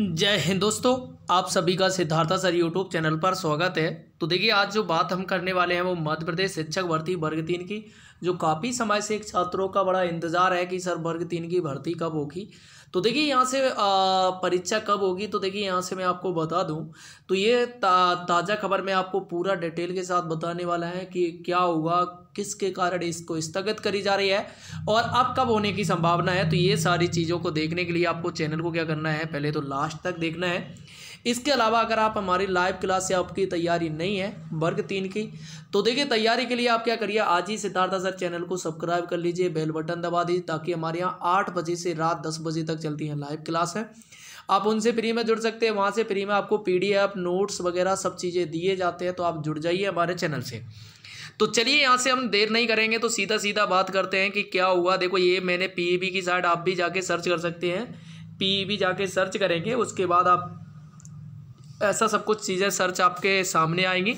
जय हिंद दोस्तों आप सभी का सिद्धार्था सर यूट्यूब चैनल पर स्वागत है तो देखिए आज जो बात हम करने वाले हैं वो मध्य प्रदेश शिक्षक भर्ती वर्ग तीन की जो काफ़ी समय से एक छात्रों का बड़ा इंतज़ार है कि सर वर्ग तीन की भर्ती कब होगी तो देखिए यहाँ से परीक्षा कब होगी तो देखिए यहाँ से मैं आपको बता दूँ तो ये ता, ताज़ा खबर मैं आपको पूरा डिटेल के साथ बताने वाला है कि क्या हुआ किसके कारण इसको स्थगित करी जा रही है और अब कब होने की संभावना है तो ये सारी चीज़ों को देखने के लिए आपको चैनल को क्या करना है पहले तो लास्ट तक देखना है इसके अलावा अगर आप हमारी लाइव क्लास या आपकी तैयारी नहीं है वर्ग तीन की तो देखिए तैयारी के लिए आप क्या करिए आज ही सिद्धार्थ सर चैनल को सब्सक्राइब कर लीजिए बेल बटन दबा दीजिए ताकि हमारे यहाँ आठ बजे से रात दस बजे तक चलती हैं लाइव क्लास है आप उनसे फ्री में जुड़ सकते हैं वहाँ से फ्री में आपको पी नोट्स वगैरह सब चीज़ें दिए जाते हैं तो आप जुड़ जाइए हमारे चैनल से तो चलिए यहाँ से हम देर नहीं करेंगे तो सीधा सीधा बात करते हैं कि क्या हुआ देखो ये मैंने पी e की साइड आप भी जाके सर्च कर सकते हैं पी e जाके सर्च करेंगे उसके बाद आप ऐसा सब कुछ चीज़ें सर्च आपके सामने आएंगी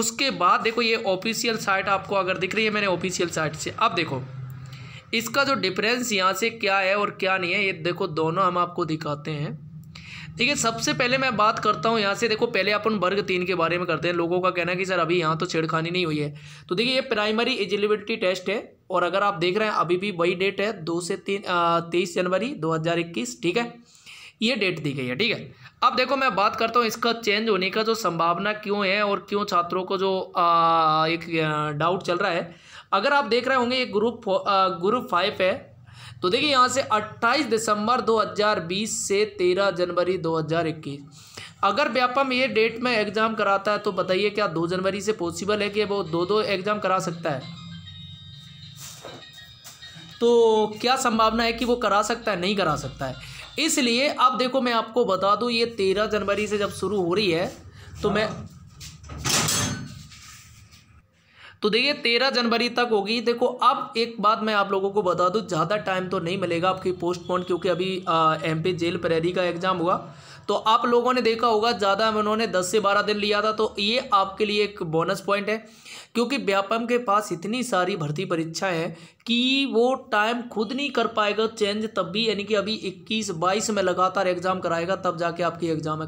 उसके बाद देखो ये ऑफिशियल साइट आपको अगर दिख रही है मैंने ऑफिशियल साइट से अब देखो इसका जो डिफरेंस यहाँ से क्या है और क्या नहीं है ये देखो दोनों हम आपको दिखाते हैं ठीक है सबसे पहले मैं बात करता हूँ यहाँ से देखो पहले अपन वर्ग तीन के बारे में करते हैं लोगों का कहना है कि सर अभी यहाँ तो छेड़खानी नहीं हुई है तो देखिए ये प्राइमरी एलिजिबिलिटी टेस्ट है और अगर आप देख रहे हैं अभी भी वही डेट है दो से तीन तेईस जनवरी दो ठीक है ये डेट दी गई है ठीक है अब देखो मैं बात करता हूँ इसका चेंज होने का जो संभावना क्यों है और क्यों छात्रों को जो आ, एक डाउट चल रहा है अगर आप देख रहे होंगे ये ग्रुप ग्रुप फाइव है तो देखिए यहाँ से 28 दिसंबर 2020 से 13 जनवरी 2021 अगर व्यापम ये डेट में एग्ज़ाम कराता है तो बताइए क्या दो जनवरी से पॉसिबल है कि वो दो दो एग्ज़ाम करा सकता है तो क्या संभावना है कि वो करा सकता है नहीं करा सकता है इसलिए अब देखो मैं आपको बता दूँ ये तेरह जनवरी से जब शुरू हो रही है तो मैं तो देखिए तेरह जनवरी तक होगी देखो अब एक बात मैं आप लोगों को बता दूँ ज़्यादा टाइम तो नहीं मिलेगा आपकी पोस्टपोन क्योंकि अभी एम पी जेल प्रहरी का एग्ज़ाम हुआ तो आप लोगों ने देखा होगा ज़्यादा उन्होंने दस से बारह दिन लिया था तो ये आपके लिए एक बोनस पॉइंट है क्योंकि व्यापम के पास इतनी सारी भर्ती परीक्षाएं हैं कि वो टाइम खुद नहीं कर पाएगा चेंज तब भी यानी कि अभी 21 22 में लगातार एग्ज़ाम कराएगा तब जाके आपकी एग्ज़ाम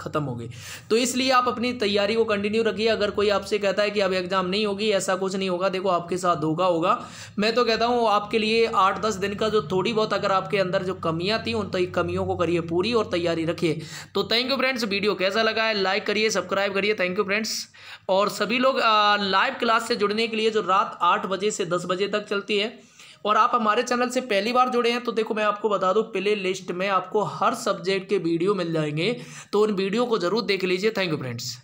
ख़त्म होगी तो इसलिए आप अपनी तैयारी को कंटिन्यू रखिए अगर कोई आपसे कहता है कि अब एग्ज़ाम नहीं होगी ऐसा कुछ नहीं होगा देखो आपके साथ धोखा होगा मैं तो कहता हूँ आपके लिए आठ दस दिन का जो थोड़ी बहुत अगर आपके अंदर जो कमियाँ थी उन कमियों को करिए पूरी और तैयारी रखिए तो थैंक यू फ्रेंड्स वीडियो कैसा लगा है लाइक करिए सब्सक्राइब करिए थैंक यू फ्रेंड्स और सभी लोग लाइव क्लास से जुड़ने के लिए जो रात आठ बजे से दस बजे तक चलती है और आप हमारे चैनल से पहली बार जुड़े हैं तो देखो मैं आपको बता दूं प्ले लिस्ट में आपको हर सब्जेक्ट के वीडियो मिल जाएंगे तो उन वीडियो को जरूर देख लीजिए थैंक यू फ्रेंड्स